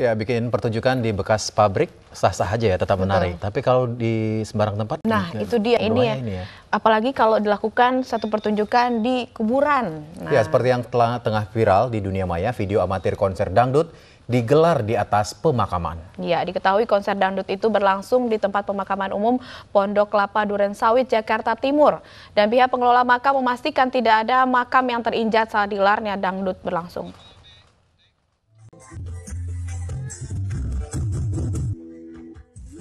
Ya, bikin pertunjukan di bekas pabrik sah-sah aja ya, tetap menarik. Tapi kalau di sembarang tempat Nah, ya, itu dia ini ya. ini ya. Apalagi kalau dilakukan satu pertunjukan di kuburan. Ya, nah. Ya, seperti yang telah tengah viral di dunia maya, video amatir konser dangdut digelar di atas pemakaman. Ya, diketahui konser dangdut itu berlangsung di tempat pemakaman umum Pondok Kelapa Duren Sawit, Jakarta Timur. Dan pihak pengelola makam memastikan tidak ada makam yang terinjak saat dilarnya dangdut berlangsung.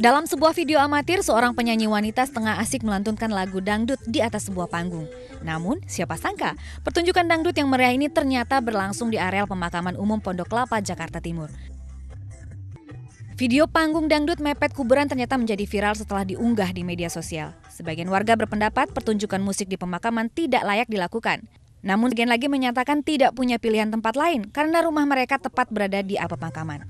Dalam sebuah video amatir, seorang penyanyi wanita setengah asik melantunkan lagu dangdut di atas sebuah panggung. Namun, siapa sangka, pertunjukan dangdut yang meriah ini ternyata berlangsung di areal pemakaman umum Pondok Kelapa, Jakarta Timur. Video panggung dangdut mepet kuburan ternyata menjadi viral setelah diunggah di media sosial. Sebagian warga berpendapat pertunjukan musik di pemakaman tidak layak dilakukan. Namun, sebagian lagi menyatakan tidak punya pilihan tempat lain karena rumah mereka tepat berada di pemakaman.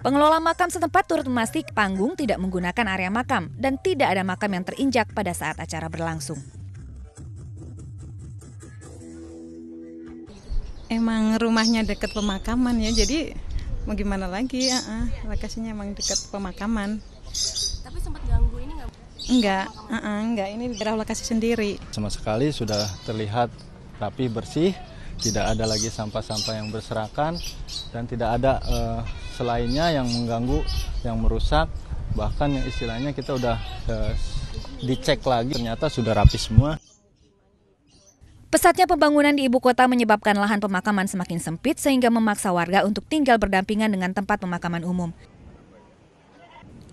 Pengelola makam setempat turut memastik panggung tidak menggunakan area makam dan tidak ada makam yang terinjak pada saat acara berlangsung. Emang rumahnya dekat pemakaman ya, jadi mau gimana lagi? Ya, uh, lokasinya emang dekat pemakaman. Tapi sempat ganggu ini nggak? Enggak, uh, uh, enggak. Ini daerah lokasi sendiri. Sama sekali sudah terlihat rapi bersih, tidak ada lagi sampah-sampah yang berserakan dan tidak ada uh, selainnya yang mengganggu, yang merusak, bahkan yang istilahnya kita udah uh, dicek lagi ternyata sudah rapi semua. Pesatnya pembangunan di ibu kota menyebabkan lahan pemakaman semakin sempit sehingga memaksa warga untuk tinggal berdampingan dengan tempat pemakaman umum.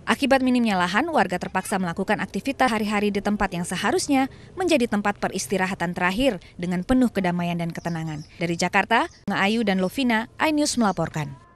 Akibat minimnya lahan, warga terpaksa melakukan aktivitas hari-hari di tempat yang seharusnya menjadi tempat peristirahatan terakhir dengan penuh kedamaian dan ketenangan. Dari Jakarta, Ngaayu dan Lovina, iNews melaporkan.